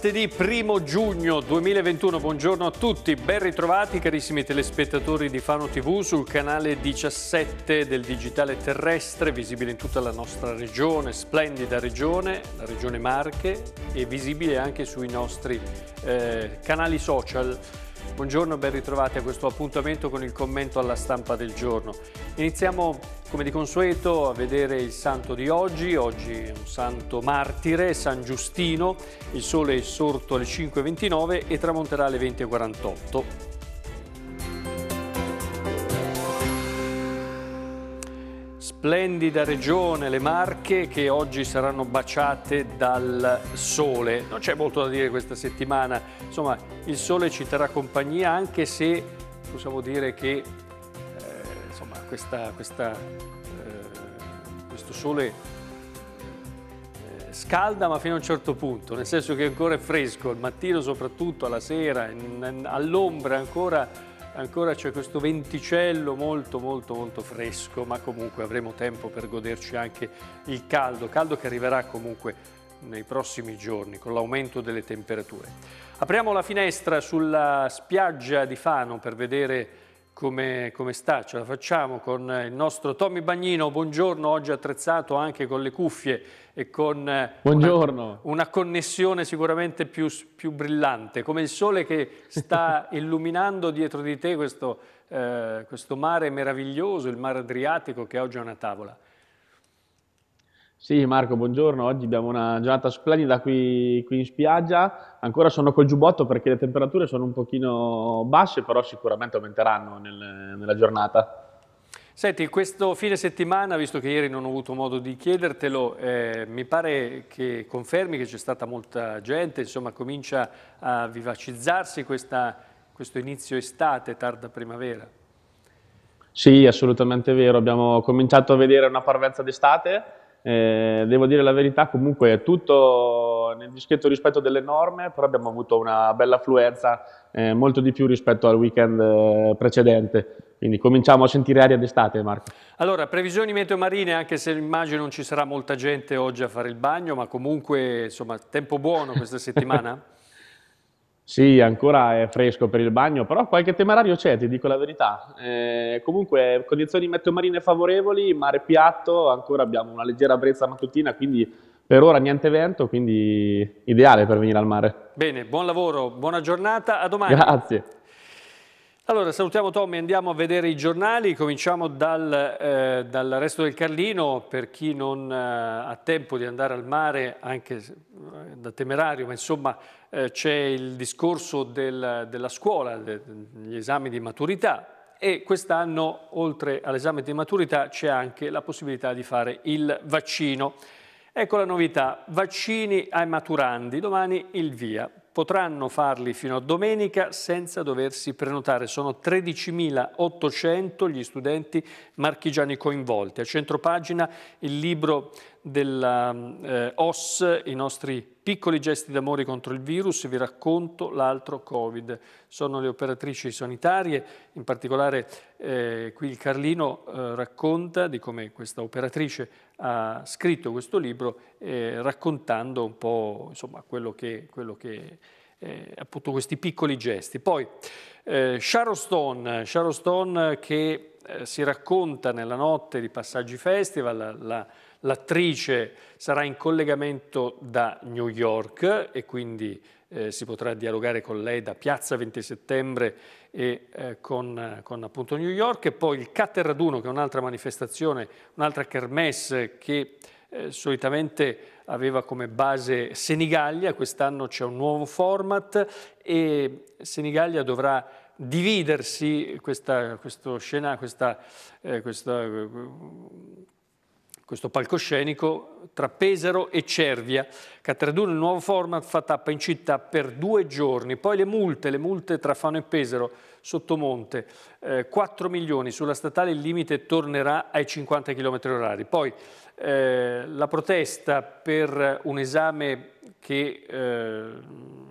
martedì 1 giugno 2021, buongiorno a tutti, ben ritrovati carissimi telespettatori di Fano TV sul canale 17 del digitale terrestre, visibile in tutta la nostra regione, splendida regione, la regione Marche e visibile anche sui nostri eh, canali social. Buongiorno, ben ritrovati a questo appuntamento con il commento alla stampa del giorno. Iniziamo come di consueto a vedere il santo di oggi, oggi è un santo martire, San Giustino, il sole è sorto alle 5.29 e tramonterà alle 20.48. splendida regione, le Marche, che oggi saranno baciate dal sole. Non c'è molto da dire questa settimana, insomma il sole ci terrà compagnia anche se possiamo dire che eh, insomma, questa, questa, eh, questo sole eh, scalda ma fino a un certo punto, nel senso che ancora è fresco, al mattino soprattutto, alla sera, all'ombra ancora ancora c'è questo venticello molto molto molto fresco, ma comunque avremo tempo per goderci anche il caldo, caldo che arriverà comunque nei prossimi giorni con l'aumento delle temperature. Apriamo la finestra sulla spiaggia di Fano per vedere come, come, sta, ce la facciamo con il nostro Tommy Bagnino, buongiorno, oggi attrezzato anche con le cuffie e con eh, una, una, connessione sicuramente più, più, brillante, come il sole che sta illuminando dietro di te questo, eh, questo mare meraviglioso, il mare Adriatico che oggi è una tavola. Sì, Marco, buongiorno. Oggi abbiamo una giornata splendida qui, qui, in spiaggia. Ancora sono col giubbotto perché le temperature sono un pochino basse, però sicuramente aumenteranno nel, nella giornata. Senti, questo fine settimana, visto che ieri non ho avuto modo di chiedertelo, eh, mi pare che confermi che c'è stata molta gente, insomma comincia a vivacizzarsi questa, questo inizio estate, tarda primavera. Sì, assolutamente vero. Abbiamo cominciato a vedere una parvenza d'estate eh, devo dire la verità, comunque è tutto nel discreto rispetto delle norme, però abbiamo avuto una bella affluenza, eh, molto di più rispetto al weekend eh, precedente. Quindi cominciamo a sentire aria d'estate, Marco. Allora, previsioni meteo marine, anche se immagino non ci sarà molta gente oggi a fare il bagno, ma comunque, insomma, tempo buono questa settimana? Sì, ancora è fresco per il bagno, però qualche temerario c'è, ti dico la verità. Eh, comunque, condizioni meteo marine favorevoli, mare piatto, ancora abbiamo una leggera brezza mattutina, quindi per ora niente vento, quindi ideale per venire al mare. Bene, buon lavoro, buona giornata, a domani. Grazie. Allora, salutiamo Tommy, andiamo a vedere i giornali, cominciamo dal, eh, dal resto del Carlino, per chi non eh, ha tempo di andare al mare, anche se, eh, da temerario, ma insomma eh, c'è il discorso del, della scuola, de, degli esami di maturità e quest'anno oltre all'esame di maturità c'è anche la possibilità di fare il vaccino. Ecco la novità, vaccini ai maturandi, domani il via potranno farli fino a domenica senza doversi prenotare. Sono 13.800 gli studenti marchigiani coinvolti. A centropagina il libro della um, eh, OS, i nostri piccoli gesti d'amore contro il virus, vi racconto l'altro Covid. Sono le operatrici sanitarie, in particolare eh, qui il Carlino eh, racconta di come questa operatrice ha scritto questo libro eh, raccontando un po' insomma, quello che, quello che eh, appunto questi piccoli gesti. Poi eh, Sharon Stone, che eh, si racconta nella notte di Passaggi Festival, la, la L'attrice sarà in collegamento da New York e quindi eh, si potrà dialogare con lei da Piazza 20 Settembre e eh, con, con, appunto New York e poi il Catter Raduno che è un'altra manifestazione, un'altra kermesse che eh, solitamente aveva come base Senigallia, quest'anno c'è un nuovo format e Senigallia dovrà dividersi questa, scena, questa, eh, questa eh, questo palcoscenico tra Pesaro e Cervia. Caterduno, il nuovo format, fa tappa in città per due giorni. Poi le multe, le multe tra Fano e Pesaro, Sottomonte, eh, 4 milioni. Sulla statale il limite tornerà ai 50 km orari. Poi eh, la protesta per un esame che, eh,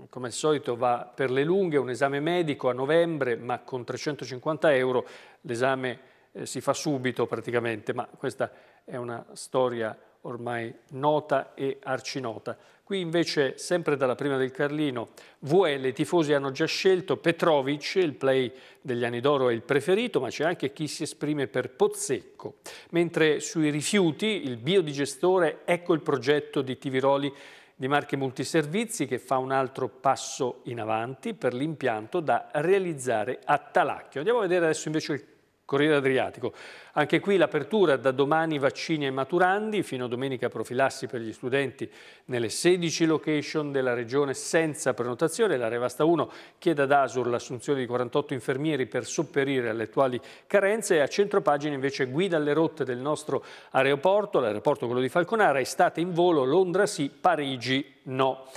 come al solito, va per le lunghe, un esame medico a novembre, ma con 350 euro. L'esame eh, si fa subito praticamente, ma questa è è una storia ormai nota e arcinota. Qui invece, sempre dalla prima del Carlino, VL, i tifosi hanno già scelto Petrovic, il play degli anni d'oro è il preferito, ma c'è anche chi si esprime per Pozzecco. Mentre sui rifiuti, il biodigestore, ecco il progetto di Tiviroli di Marche Multiservizi che fa un altro passo in avanti per l'impianto da realizzare a Talacchio. Andiamo a vedere adesso invece il Corriere Adriatico. Anche qui l'apertura da domani vaccini ai maturandi, fino a domenica profilassi per gli studenti nelle 16 location della regione senza prenotazione. La Revasta 1 chiede ad Asur l'assunzione di 48 infermieri per sopperire alle attuali carenze e a centropagina invece guida alle rotte del nostro aeroporto, l'aeroporto quello di Falconara, estate in volo, Londra sì, Parigi no.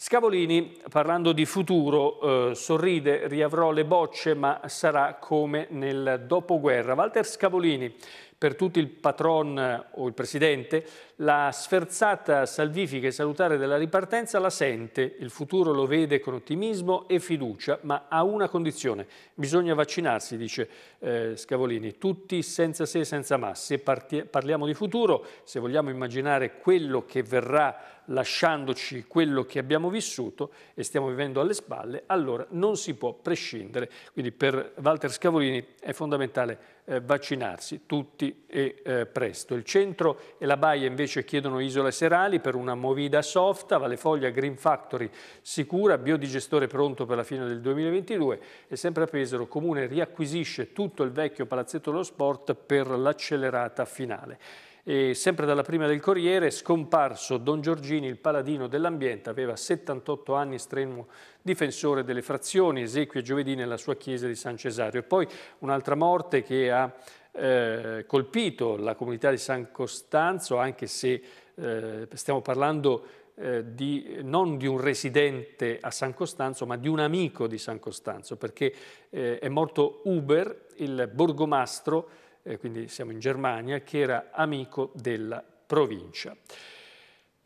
Scavolini, parlando di futuro, eh, sorride, riavrò le bocce, ma sarà come nel dopoguerra. Walter Scavolini, per tutti il patron o il presidente, la sferzata salvifica e salutare della ripartenza la sente, il futuro lo vede con ottimismo e fiducia, ma a una condizione, bisogna vaccinarsi, dice eh, Scavolini, tutti senza se e senza ma. Se parliamo di futuro, se vogliamo immaginare quello che verrà lasciandoci quello che abbiamo vissuto e stiamo vivendo alle spalle, allora non si può prescindere. Quindi per Walter Scavolini è fondamentale eh, vaccinarsi tutti e eh, presto. Il centro e la Baia invece invece chiedono isole serali per una movida soft, Valle Foglia Green Factory sicura, biodigestore pronto per la fine del 2022 e sempre a Pesaro Comune riacquisisce tutto il vecchio palazzetto dello sport per l'accelerata finale. E sempre dalla prima del Corriere, scomparso Don Giorgini, il paladino dell'ambiente, aveva 78 anni, estremo difensore delle frazioni, esequie giovedì nella sua chiesa di San Cesario. E poi un'altra morte che ha eh, colpito la comunità di San Costanzo, anche se eh, stiamo parlando eh, di, non di un residente a San Costanzo, ma di un amico di San Costanzo, perché eh, è morto Uber, il borgomastro, eh, quindi siamo in Germania, che era amico della provincia.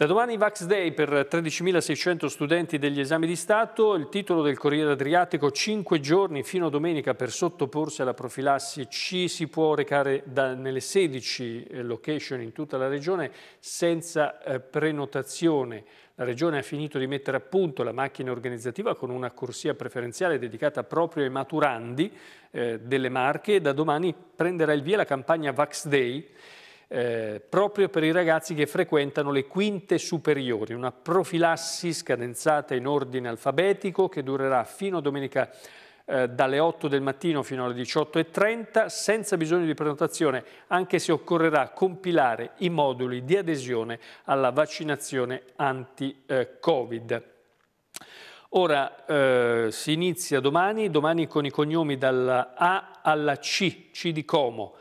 Da domani Vax Day per 13.600 studenti degli esami di Stato, il titolo del Corriere Adriatico 5 giorni fino a domenica per sottoporsi alla profilassi ci si può recare da, nelle 16 eh, location in tutta la regione senza eh, prenotazione. La Regione ha finito di mettere a punto la macchina organizzativa con una corsia preferenziale dedicata proprio ai maturandi eh, delle Marche. Da domani prenderà il via la campagna Vax Day eh, proprio per i ragazzi che frequentano le quinte superiori, una profilassi scadenzata in ordine alfabetico che durerà fino a domenica eh, dalle 8 del mattino fino alle 18.30 senza bisogno di prenotazione, anche se occorrerà compilare i moduli di adesione alla vaccinazione anti-Covid. Ora eh, si inizia domani, domani con i cognomi dalla A alla C, C di Como,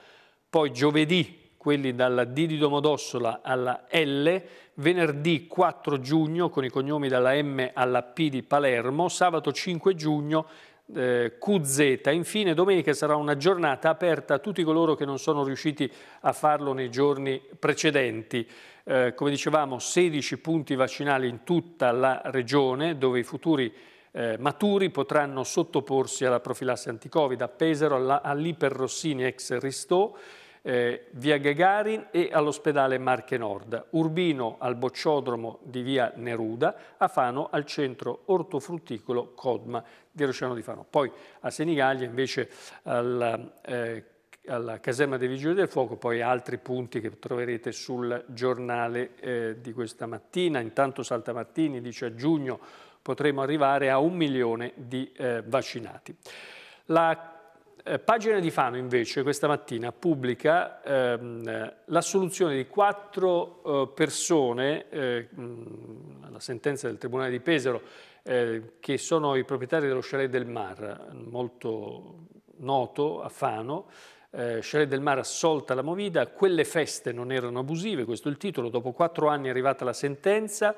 poi giovedì quelli dalla D di Domodossola alla L, venerdì 4 giugno con i cognomi dalla M alla P di Palermo, sabato 5 giugno eh, QZ. Infine domenica sarà una giornata aperta a tutti coloro che non sono riusciti a farlo nei giorni precedenti. Eh, come dicevamo 16 punti vaccinali in tutta la regione dove i futuri eh, maturi potranno sottoporsi alla profilassi anticovid a Pesaro, all'Iperrossini ex Ristò, eh, via Gagarin e all'ospedale Marche Nord, Urbino al bocciodromo di via Neruda, a Fano al centro ortofrutticolo Codma di Rociano di Fano. Poi a Senigallia invece al eh, alla caserma dei Vigili del Fuoco, poi altri punti che troverete sul giornale eh, di questa mattina. Intanto Saltamartini dice a giugno potremo arrivare a un milione di eh, vaccinati. La eh, pagina di Fano invece questa mattina pubblica ehm, l'assoluzione di quattro eh, persone, eh, mm, la sentenza del Tribunale di Pesaro, eh, che sono i proprietari dello chalet del Mar, molto noto a Fano, eh, Chalet del Mar assolta la movida, quelle feste non erano abusive, questo è il titolo, dopo quattro anni è arrivata la sentenza,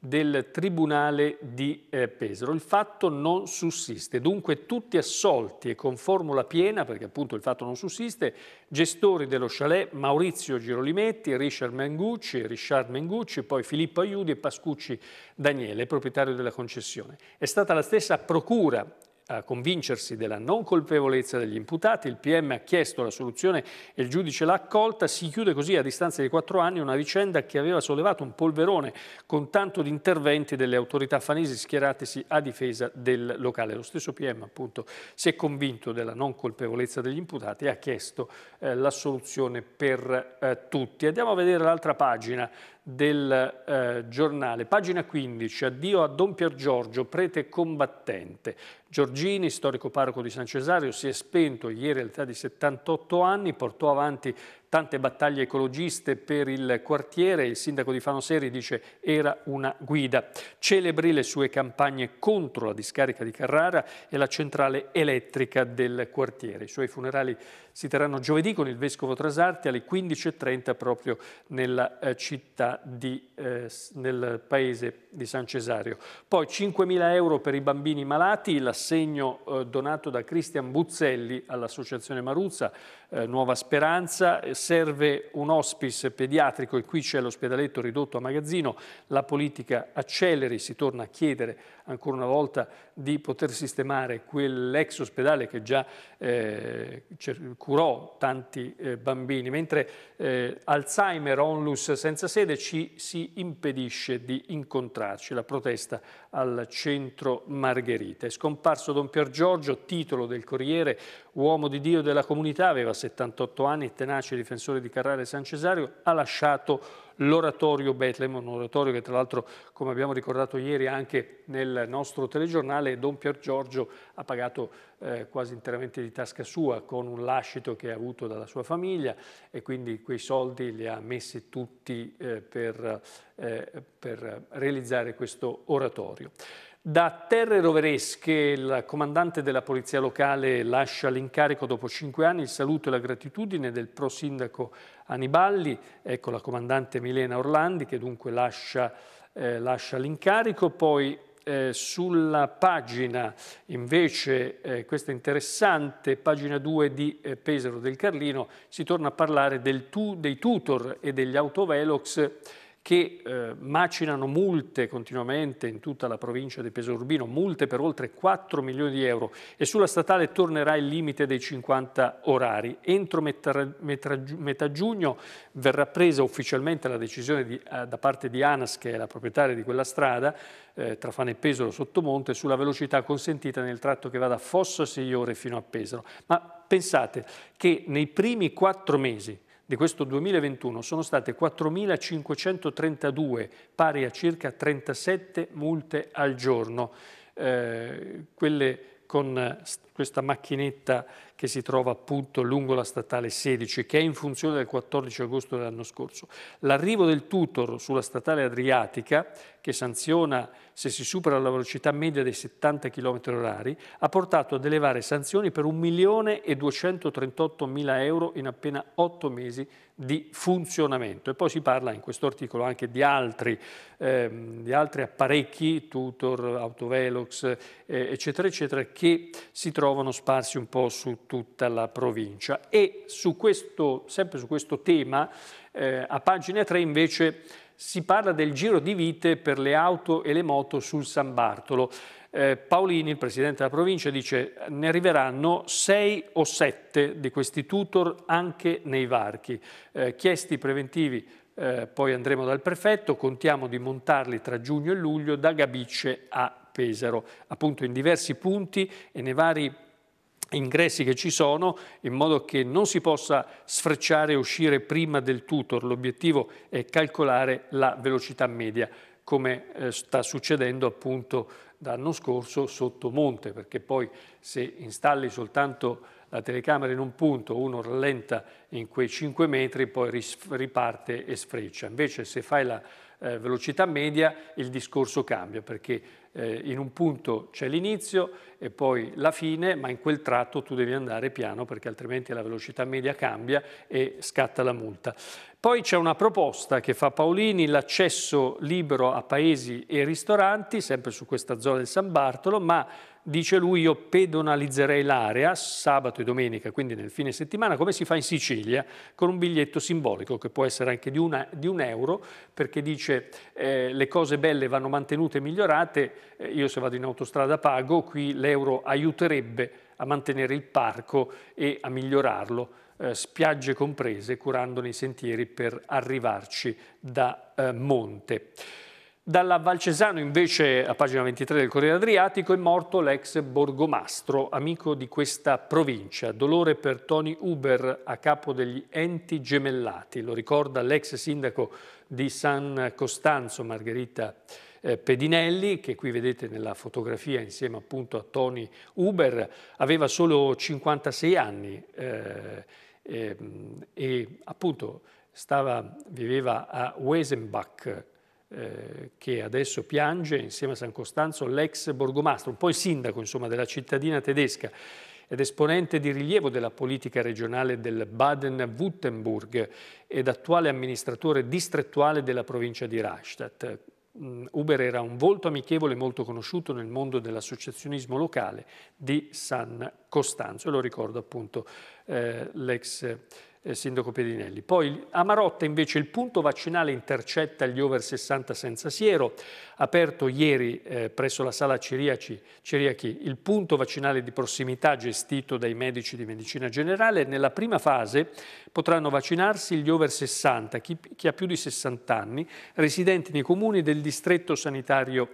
del Tribunale di eh, Pesaro. Il fatto non sussiste, dunque tutti assolti e con formula piena, perché appunto il fatto non sussiste, gestori dello chalet Maurizio Girolimetti, Richard Mengucci, Richard Mengucci, poi Filippo Aiudi e Pascucci Daniele, proprietario della concessione. È stata la stessa procura a convincersi della non colpevolezza degli imputati, il PM ha chiesto la soluzione e il giudice l'ha accolta, si chiude così a distanza di quattro anni una vicenda che aveva sollevato un polverone con tanto di interventi delle autorità fanesi schieratesi a difesa del locale. Lo stesso PM appunto si è convinto della non colpevolezza degli imputati e ha chiesto eh, la soluzione per eh, tutti. Andiamo a vedere l'altra pagina del eh, giornale. Pagina 15, addio a Don Pier Giorgio, prete combattente. Giorgini, storico parroco di San Cesario, si è spento ieri all'età di 78 anni, portò avanti tante battaglie ecologiste per il quartiere, il sindaco di Fano Seri dice era una guida. Celebri le sue campagne contro la discarica di Carrara e la centrale elettrica del quartiere. I suoi funerali si terranno giovedì con il vescovo Trasarti alle 15.30 proprio nella eh, città di, eh, nel paese di San Cesario. Poi 5.000 euro per i bambini malati, l'assegno eh, donato da Cristian Buzzelli all'associazione Maruzza, eh, Nuova Speranza, eh, serve un hospice pediatrico e qui c'è l'ospedaletto ridotto a magazzino, la politica acceleri, si torna a chiedere ancora una volta di poter sistemare quell'ex ospedale che già eh, curò tanti eh, bambini, mentre eh, Alzheimer Onlus senza sede ci si impedisce di incontrarci, la protesta al centro Margherita. È scomparso Don Pier Giorgio, titolo del Corriere, uomo di Dio della comunità, aveva 78 anni, tenace difensore di Carrara e San Cesario, ha lasciato l'oratorio Betlemo, un oratorio che tra l'altro, come abbiamo ricordato ieri anche nel nostro telegiornale, Don Pier Giorgio ha pagato eh, quasi interamente di tasca sua con un lascito che ha avuto dalla sua famiglia e quindi quei soldi li ha messi tutti eh, per, eh, per realizzare questo oratorio. Da terre roveresche il comandante della polizia locale lascia l'incarico dopo cinque anni, il saluto e la gratitudine del pro sindaco Aniballi, ecco la comandante Milena Orlandi che dunque lascia, eh, lascia l'incarico, poi eh, sulla pagina invece, eh, questa interessante, pagina 2 di eh, Pesaro del Carlino, si torna a parlare tu, dei tutor e degli autovelox che eh, macinano multe continuamente in tutta la provincia di Pesorurbino, multe per oltre 4 milioni di euro e sulla statale tornerà il limite dei 50 orari. Entro metà, metà, metà giugno verrà presa ufficialmente la decisione di, eh, da parte di ANAS, che è la proprietaria di quella strada, eh, tra Fane e Pesaro Sottomonte, sulla velocità consentita nel tratto che va da Fossa ore fino a Pesaro. Ma pensate che nei primi quattro mesi di questo 2021 sono state 4.532, pari a circa 37 multe al giorno, eh, quelle con questa macchinetta che si trova appunto lungo la statale 16, che è in funzione del 14 agosto dell'anno scorso. L'arrivo del tutor sulla statale adriatica, che sanziona se si supera la velocità media dei 70 km orari, ha portato ad elevare sanzioni per 1.238.000 euro in appena 8 mesi di funzionamento. E poi si parla in questo articolo anche di altri, ehm, di altri apparecchi, tutor, autovelox, eh, eccetera, eccetera, che si trovano trovano sparsi un po' su tutta la provincia. E su questo, sempre su questo tema, eh, a pagina 3 invece si parla del giro di vite per le auto e le moto sul San Bartolo. Eh, Paolini, il presidente della provincia, dice ne arriveranno sei o sette di questi tutor anche nei varchi. Eh, chiesti i preventivi eh, poi andremo dal prefetto, contiamo di montarli tra giugno e luglio da Gabicce a Pesaro, appunto in diversi punti e nei vari ingressi che ci sono in modo che non si possa sfrecciare e uscire prima del tutor. L'obiettivo è calcolare la velocità media, come eh, sta succedendo appunto l'anno scorso sotto monte, perché poi se installi soltanto la telecamera in un punto, uno rallenta in quei 5 metri, poi riparte e sfreccia. Invece se fai la eh, velocità media il discorso cambia, perché eh, in un punto c'è l'inizio e poi la fine, ma in quel tratto tu devi andare piano perché altrimenti la velocità media cambia e scatta la multa. Poi c'è una proposta che fa Paolini, l'accesso libero a paesi e ristoranti, sempre su questa zona del San Bartolo, ma dice lui io pedonalizzerei l'area sabato e domenica, quindi nel fine settimana, come si fa in Sicilia, con un biglietto simbolico che può essere anche di, una, di un euro, perché dice eh, le cose belle vanno mantenute e migliorate, eh, io se vado in autostrada pago, qui l'euro aiuterebbe a mantenere il parco e a migliorarlo, eh, spiagge comprese, curandone i sentieri per arrivarci da eh, monte. Dalla Valcesano invece, a pagina 23 del Corriere Adriatico, è morto l'ex borgomastro, amico di questa provincia. Dolore per Tony Uber, a capo degli enti gemellati. Lo ricorda l'ex sindaco di San Costanzo, Margherita eh, Pedinelli, che qui vedete nella fotografia insieme appunto a Tony Uber. Aveva solo 56 anni eh, eh, e appunto stava, viveva a Wesenbach, eh, che adesso piange insieme a San Costanzo, l'ex borgomastro, poi sindaco insomma, della cittadina tedesca ed esponente di rilievo della politica regionale del Baden-Württemberg ed attuale amministratore distrettuale della provincia di Rastatt. Mm, Uber era un volto amichevole e molto conosciuto nel mondo dell'associazionismo locale di San Costanzo lo ricordo appunto eh, l'ex eh, Sindaco Pedinelli. Poi a Marotta invece il punto vaccinale intercetta gli over 60 senza siero, aperto ieri eh, presso la sala Ciriaci, Ciriachi, il punto vaccinale di prossimità gestito dai medici di medicina generale. Nella prima fase potranno vaccinarsi gli over 60, chi, chi ha più di 60 anni, residenti nei comuni del distretto sanitario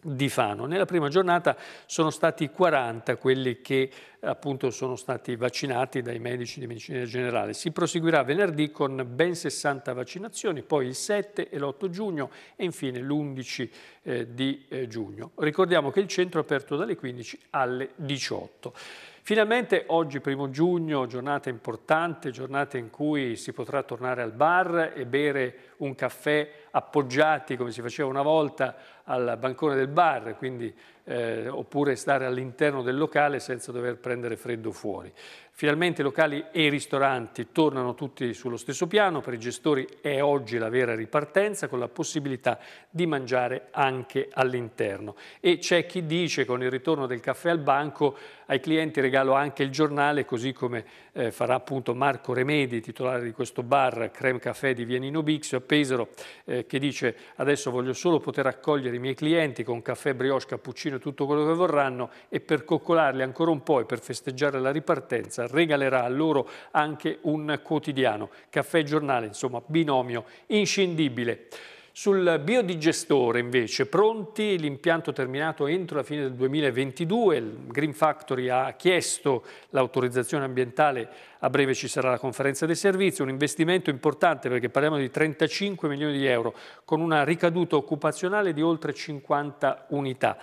di Fano. Nella prima giornata sono stati 40 quelli che appunto sono stati vaccinati dai medici di medicina generale. Si proseguirà venerdì con ben 60 vaccinazioni, poi il 7 e l'8 giugno e infine l'11 eh, di eh, giugno. Ricordiamo che il centro è aperto dalle 15 alle 18. Finalmente oggi, primo giugno, giornata importante, giornata in cui si potrà tornare al bar e bere un caffè appoggiati, come si faceva una volta, al bancone del bar, quindi eh, oppure stare all'interno del locale senza dover prendere freddo fuori. Finalmente i locali e i ristoranti tornano tutti sullo stesso piano, per i gestori è oggi la vera ripartenza con la possibilità di mangiare anche all'interno. E c'è chi dice con il ritorno del caffè al banco ai clienti regalo anche il giornale, così come eh, farà appunto Marco Remedi, titolare di questo bar Creme Café di Vienino Bixio a Pesaro, eh, che dice adesso voglio solo poter accogliere i miei clienti con caffè brioche cappuccino Fiumicino tutto quello che vorranno e per coccolarli ancora un po' e per festeggiare la ripartenza regalerà a loro anche un quotidiano, caffè e giornale, insomma binomio inscindibile. Sul biodigestore invece, pronti l'impianto terminato entro la fine del 2022, il Green Factory ha chiesto l'autorizzazione ambientale, a breve ci sarà la conferenza dei servizi, un investimento importante perché parliamo di 35 milioni di euro con una ricaduta occupazionale di oltre 50 unità.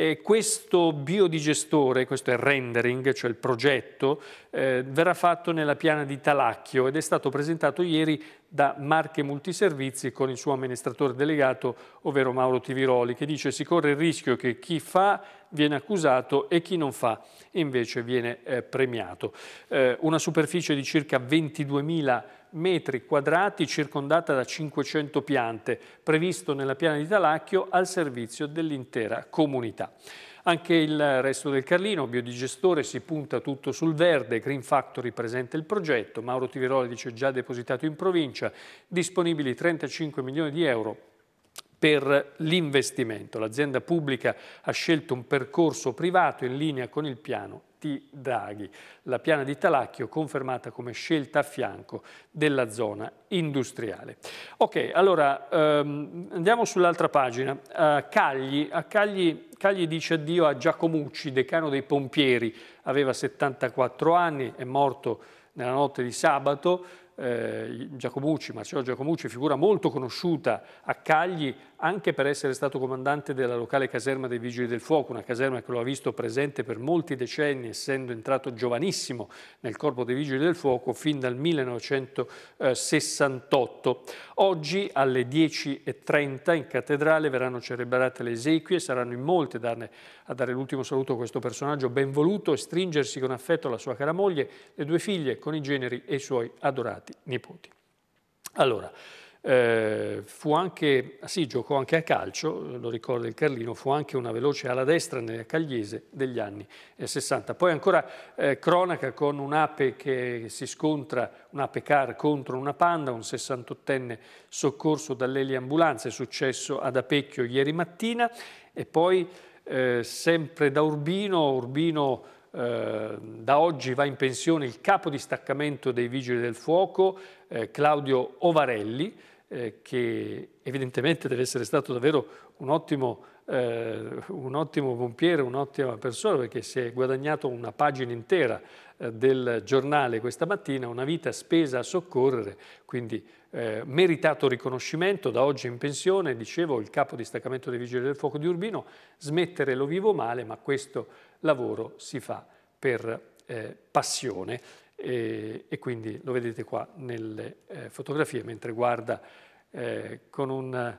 E questo biodigestore, questo è il rendering, cioè il progetto, eh, verrà fatto nella piana di Talacchio ed è stato presentato ieri da Marche Multiservizi con il suo amministratore delegato, ovvero Mauro Tiviroli, che dice si corre il rischio che chi fa viene accusato e chi non fa invece viene eh, premiato. Eh, una superficie di circa 22.000 metri quadrati circondata da 500 piante, previsto nella piana di Talacchio al servizio dell'intera comunità. Anche il resto del Carlino, biodigestore, si punta tutto sul verde, Green Factory presenta il progetto, Mauro Tiviroli dice già depositato in provincia, disponibili 35 milioni di euro per l'investimento. L'azienda pubblica ha scelto un percorso privato in linea con il piano di Draghi. La piana di Talacchio confermata come scelta a fianco della zona industriale. Ok, allora ehm, andiamo sull'altra pagina. Uh, Cagli, a Cagli, Cagli dice addio a Giacomucci, decano dei pompieri, aveva 74 anni, è morto nella notte di sabato, eh, Giacomucci, Marcello Giacomucci, figura molto conosciuta a Cagli anche per essere stato comandante della locale caserma dei Vigili del Fuoco, una caserma che lo ha visto presente per molti decenni, essendo entrato giovanissimo nel corpo dei Vigili del Fuoco fin dal 1968. Oggi alle 10.30 in cattedrale verranno celebrate le esequie, saranno in molti a dare l'ultimo saluto a questo personaggio ben voluto e stringersi con affetto alla sua cara moglie, le due figlie, con i generi e i suoi adorati stati nipoti. Allora, eh, anche, sì, giocò anche a calcio, lo ricorda il Carlino, fu anche una veloce alla destra nella Cagliese degli anni 60. Eh, poi ancora eh, cronaca con un'ape che si scontra, un'ape car contro una panda, un 68enne soccorso dall'Eli Ambulanza, è successo ad Apecchio ieri mattina e poi eh, sempre da Urbino, Urbino eh, da oggi va in pensione il capo di staccamento dei Vigili del Fuoco, eh, Claudio Ovarelli, eh, che evidentemente deve essere stato davvero un ottimo, eh, un ottimo pompiere, un'ottima persona, perché si è guadagnato una pagina intera eh, del giornale questa mattina, una vita spesa a soccorrere, quindi eh, meritato riconoscimento, da oggi in pensione, dicevo, il capo di staccamento dei Vigili del Fuoco di Urbino, smettere lo vivo male, ma questo lavoro si fa per eh, passione e, e, quindi lo vedete qua nelle eh, fotografie mentre guarda eh, con un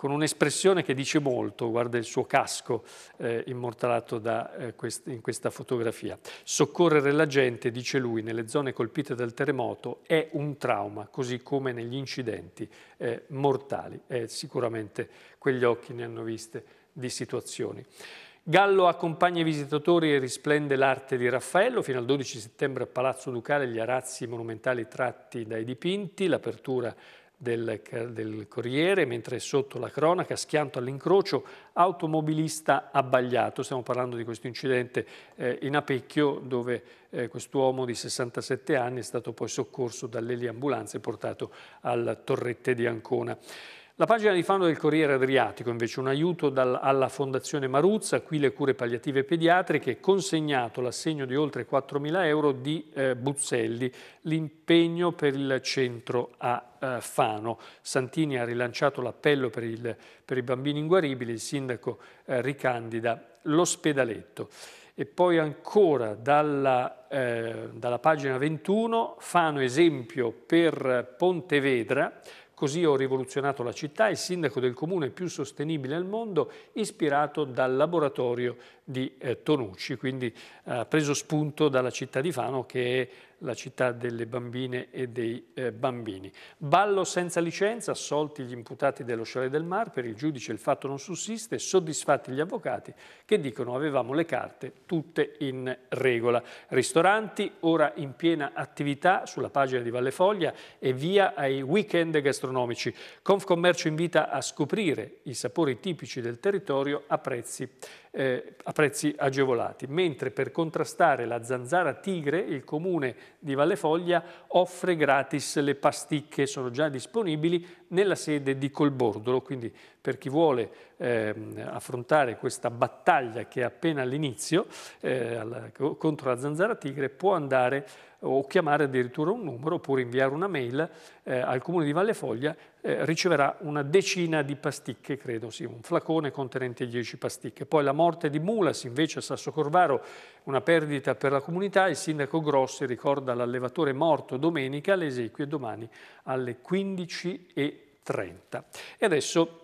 con un'espressione che dice molto, guarda il suo casco eh, immortalato da, eh, quest in questa fotografia. Soccorrere la gente, dice lui, nelle zone colpite dal terremoto è un trauma, così come negli incidenti eh, mortali. Eh, sicuramente quegli occhi ne hanno viste di situazioni. Gallo accompagna i visitatori e risplende l'arte di Raffaello. Fino al 12 settembre a Palazzo Ducale gli arazzi monumentali tratti dai dipinti, l'apertura del, del, Corriere, mentre sotto la cronaca, schianto all'incrocio, automobilista abbagliato. Stiamo parlando di questo incidente eh, in Apecchio, dove eh, quest'uomo di 67 anni è stato poi soccorso dall'eliambulanza e portato al Torrette di Ancona. La pagina di Fano del Corriere Adriatico invece un aiuto dal, alla Fondazione Maruzza, qui le cure palliative pediatriche, consegnato l'assegno di oltre 4.000 euro di eh, Buzzelli, l'impegno per il centro a eh, Fano. Santini ha rilanciato l'appello per, per, i bambini inguaribili, il sindaco eh, ricandida l'ospedaletto. E poi ancora dalla, eh, dalla pagina 21, Fano esempio per Pontevedra, Così ho rivoluzionato la città, il sindaco del comune più sostenibile al mondo, ispirato dal laboratorio di eh, Tonucci, quindi ha eh, preso spunto dalla città di Fano che è la città delle bambine e dei eh, bambini. Ballo senza licenza, assolti gli imputati dello Chalet del Mar, per il giudice il fatto non sussiste, soddisfatti gli avvocati che dicono avevamo le carte tutte in regola. Ristoranti ora in piena attività sulla pagina di Valle Foglia e via ai weekend gastronomici. Confcommercio invita a scoprire i sapori tipici del territorio a prezzi eh, a prezzi agevolati, mentre per contrastare la zanzara tigre il comune di Vallefoglia offre gratis le pasticche, sono già disponibili nella sede di Colbordolo, quindi per chi vuole eh, affrontare questa battaglia che è appena all'inizio eh, contro la zanzara tigre può andare o chiamare addirittura un numero oppure inviare una mail eh, al comune di Valle Foglia, eh, riceverà una decina di pasticche, credo, sì, un flacone contenente 10 pasticche. Poi la morte di Mulas invece a Sasso Corvaro, una perdita per la comunità, il sindaco Grossi ricorda l'allevatore morto domenica, le esequie domani alle 15.30. E adesso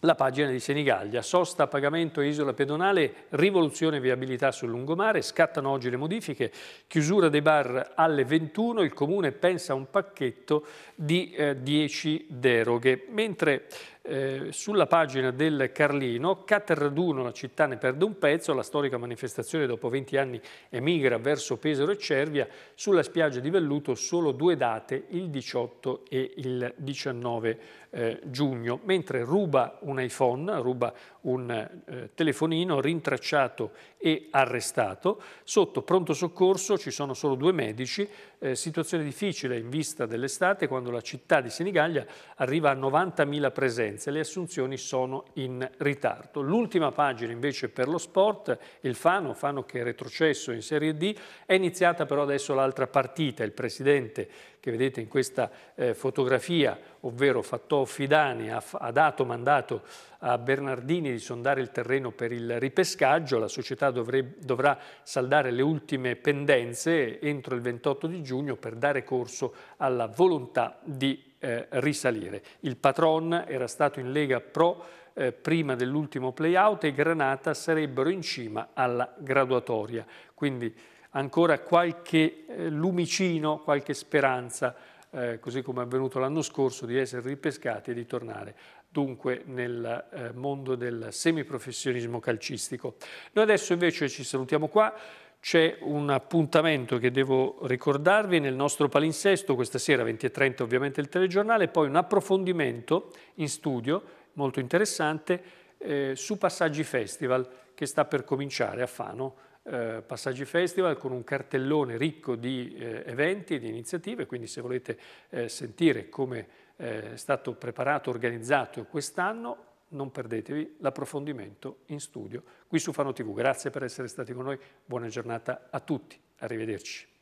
la pagina di Senigallia, sosta pagamento e isola pedonale, rivoluzione e viabilità sul lungomare, scattano oggi le modifiche, chiusura dei bar alle 21, il Comune pensa a un pacchetto di eh, 10 deroghe, mentre eh, sulla pagina del Carlino, Caterraduno, la città ne perde un pezzo, la storica manifestazione dopo 20 anni emigra verso Pesaro e Cervia, sulla spiaggia di Velluto solo due date, il 18 e il 19 eh, giugno, mentre ruba un iPhone, ruba un eh, telefonino rintracciato e arrestato. Sotto pronto soccorso ci sono solo due medici, eh, situazione difficile in vista dell'estate quando la città di Senigallia arriva a 90.000 presenze, le assunzioni sono in ritardo. L'ultima pagina invece per lo sport, il Fano, Fano che è retrocesso in Serie D, è iniziata però adesso l'altra partita, il presidente che vedete in questa eh, fotografia, ovvero Fattò Fidani ha, ha dato mandato a Bernardini di sondare il terreno per il ripescaggio, la società dovre, dovrà saldare le ultime pendenze entro il 28 di giugno per dare corso alla volontà di eh, risalire. Il patron era stato in Lega Pro eh, prima dell'ultimo play-out e Granata sarebbero in cima alla graduatoria. Quindi ancora qualche eh, lumicino, qualche speranza, eh, così come è avvenuto l'anno scorso, di essere ripescati e di tornare dunque nel eh, mondo del semiprofessionismo calcistico. Noi adesso invece ci salutiamo qua, c'è un appuntamento che devo ricordarvi nel nostro palinsesto, questa sera 20.30 ovviamente il telegiornale, poi un approfondimento in studio molto interessante eh, su Passaggi Festival che sta per cominciare a Fano eh, passaggi Festival con un cartellone ricco di eh, eventi e di iniziative, quindi se volete eh, sentire come eh, è stato preparato, organizzato quest'anno, non perdetevi l'approfondimento in studio qui su Fano TV. Grazie per essere stati con noi, buona giornata a tutti, arrivederci.